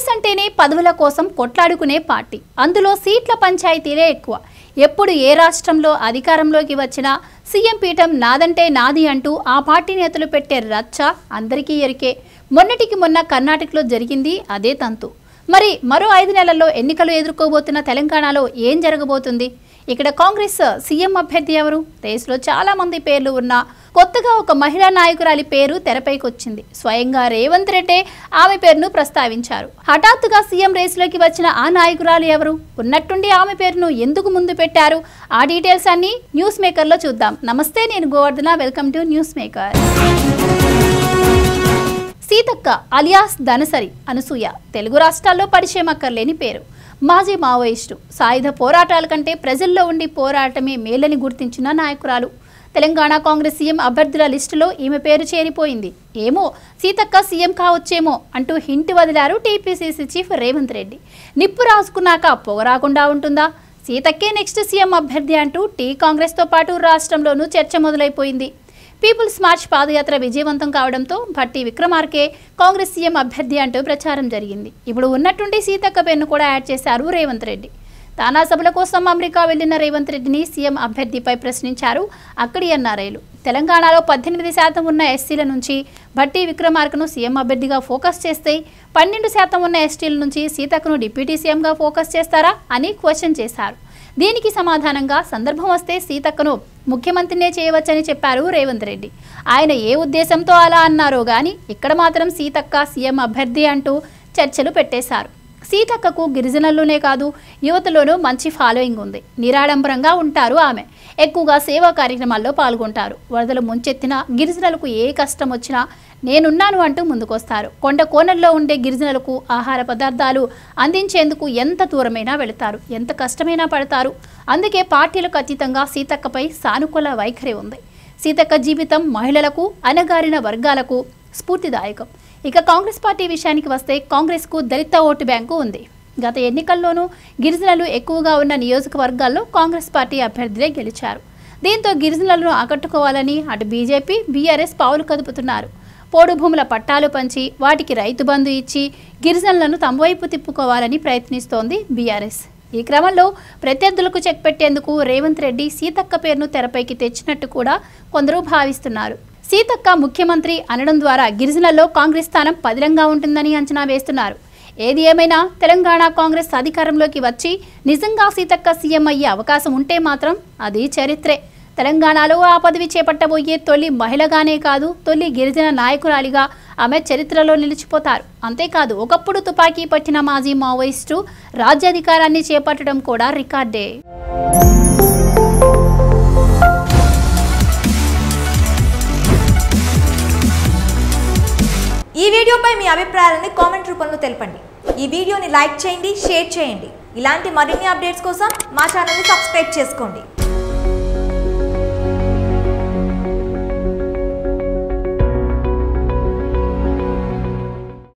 కాంగ్రెస్ అంటేనే పదవుల కోసం కొట్లాడుకునే పార్టీ అందులో సీట్ల పంచాయతీలే ఎక్కువ ఎప్పుడు ఏ రాష్ట్రంలో అధికారంలోకి వచ్చినా సీఎం పీఠం నాదంటే నాది అంటూ ఆ పార్టీ నేతలు పెట్టే రచ్చ అందరికీ ఎరికే మొన్నటికి మొన్న కర్ణాటకలో జరిగింది అదే తంతు మరి మరో ఐదు నెలల్లో ఎన్నికలు ఎదుర్కోబోతున్న తెలంగాణలో ఏం జరగబోతుంది ఇక్కడ కాంగ్రెస్ సీఎం అభ్యర్థి ఎవరు దేశంలో చాలా మంది పేర్లు ఉన్నా కొత్తగా ఒక మహిళా నాయకురాలి పేరు తెరపైకి వచ్చింది స్వయంగా రేవంత్ రెడ్డి ఆమె పేరును ప్రస్తావించారు హఠాత్తుగా సీఎం రేసులోకి వచ్చిన ఆ నాయకురాలు ఎవరు ఉన్నట్టుండి ఆమె పేరును ఎందుకు ముందు పెట్టారు ఆ డీటెయిల్స్ అన్ని న్యూస్ మేకర్లో చూద్దాం నమస్తే నేను Govardhana welcome to news maker Seethakka alias Dhanasari Anasuya Telugu రాష్ట్రాల్లో పరిచయం అక్కర్లేని పేరు మాజీ మావోయిస్టు సాయుధ పోరాటాల కంటే ప్రజల్లో ఉండి పోరాటమే మేలని గుర్తించిన నాయకురాలు తెలంగాణ కాంగ్రెస్ సీఎం అభ్యర్థుల లిస్టులో ఈమె పేరు చేరిపోయింది ఏమో సీతక్క సీఎం కావచ్చేమో అంటూ హింట్ వదిలారు టీపీసీసీ చీఫ్ రేవంత్ రెడ్డి నిప్పు రాసుకున్నాక పొగ రాకుండా ఉంటుందా సీతక్కే నెక్స్ట్ సీఎం అభ్యర్థి అంటూ టీ కాంగ్రెస్తో పాటు రాష్ట్రంలోనూ చర్చ మొదలైపోయింది పీపుల్స్ మార్చ్ పాదయాత్ర విజయవంతం కావడంతో భట్టి విక్రమార్కే కాంగ్రెస్ సీఎం అభ్యర్థి అంటూ ప్రచారం జరిగింది ఇప్పుడు ఉన్నట్టుండి సీతక్క పేరును కూడా యాడ్ చేశారు రేవంత్ రెడ్డి తానా సభల కోసం అమెరికా వెళ్లిన రేవంత్ రెడ్డిని సీఎం అభ్యర్థిపై ప్రశ్నించారు అక్కడి ఎన్ఆర్ఐలు తెలంగాణలో పద్దెనిమిది శాతం ఉన్న ఎస్సీల నుంచి భట్టి విక్రమార్కను సీఎం అభ్యర్థిగా ఫోకస్ చేస్తే పన్నెండు శాతం ఉన్న ఎస్టీల నుంచి సీతకును డిప్యూటీ సీఎంగా ఫోకస్ చేస్తారా అని క్వశ్చన్ చేశారు దీనికి సమాధానంగా సందర్భం వస్తే సీతక్కను ముఖ్యమంత్రినే చేయవచ్చని చెప్పారు రేవంత్ రెడ్డి ఆయన ఏ ఉద్దేశంతో అలా అన్నారో గాని ఇక్కడ మాత్రం సీతక్క సీఎం అభ్యర్థి అంటూ చర్చలు పెట్టేశారు సీతక్కకు గిరిజనుల్లోనే కాదు యువతలోనూ మంచి ఫాలోయింగ్ ఉంది నిరాడంబరంగా ఉంటారు ఆమె ఎక్కువగా సేవా కార్యక్రమాల్లో పాల్గొంటారు వరదలు ముంచెత్తినా గిరిజనులకు ఏ కష్టం వచ్చినా నేనున్నాను అంటూ ముందుకొస్తారు కొండ కోణల్లో ఉండే గిరిజనులకు ఆహార పదార్థాలు అందించేందుకు ఎంత దూరమైనా వెళతారు ఎంత కష్టమైనా పడతారు అందుకే పార్టీలకు అతీతంగా సీతక్కపై సానుకూల వైఖరి ఉంది సీతక్క జీవితం మహిళలకు అనగారిన వర్గాలకు స్ఫూర్తిదాయకం ఇక కాంగ్రెస్ పార్టీ విషయానికి వస్తే కాంగ్రెస్కు దళిత ఓటు బ్యాంకు ఉంది గత ఎన్నికల్లోనూ గిరిజనులు ఎక్కువగా ఉన్న నియోజకవర్గాల్లో కాంగ్రెస్ పార్టీ అభ్యర్థులే గెలిచారు దీంతో గిరిజనులను ఆకట్టుకోవాలని అటు బీజేపీ బీఆర్ఎస్ పావులు కదుపుతున్నారు పోడు భూముల పట్టాలు పంచి వాటికి రైతు బంధు ఇచ్చి గిరిజనులను తమవైపు తిప్పుకోవాలని ప్రయత్నిస్తోంది బీఆర్ఎస్ ఈ క్రమంలో ప్రత్యర్థులకు చెక్ పెట్టేందుకు రేవంత్ రెడ్డి సీతక్క పేరును తెరపైకి తెచ్చినట్టు కూడా కొందరు భావిస్తున్నారు సీతక్క ముఖ్యమంత్రి అనడం ద్వారా గిరిజనల్లో కాంగ్రెస్ స్థానం పదిలంగా ఉంటుందని అంచనా వేస్తున్నారు ఏది ఏమైనా తెలంగాణ కాంగ్రెస్ అధికారంలోకి వచ్చి నిజంగా సీతక్క సీఎం అయ్యే అవకాశం ఉంటే మాత్రం అది చరిత్రే తెలంగాణలో ఆ పదవి చేపట్టబోయే తొలి మహిళగానే కాదు తొలి గిరిజన నాయకురాలిగా ఆమె చరిత్రలో నిలిచిపోతారు అంతేకాదు ఒకప్పుడు తుపాకీ పట్టిన మాజీ మావోయిస్టు రాజ్యాధికారాన్ని చేపట్టడం కూడా రికార్డే ఈ వీడియోపై మీ అభిప్రాయాలని కామెంట్ రూపంలో తెలపండి ఈ వీడియోని లైక్ చేయండి షేర్ చేయండి ఇలాంటి మరిన్ని అప్డేట్స్ కోసం మా ఛానల్ని సబ్స్క్రైబ్ చేసుకోండి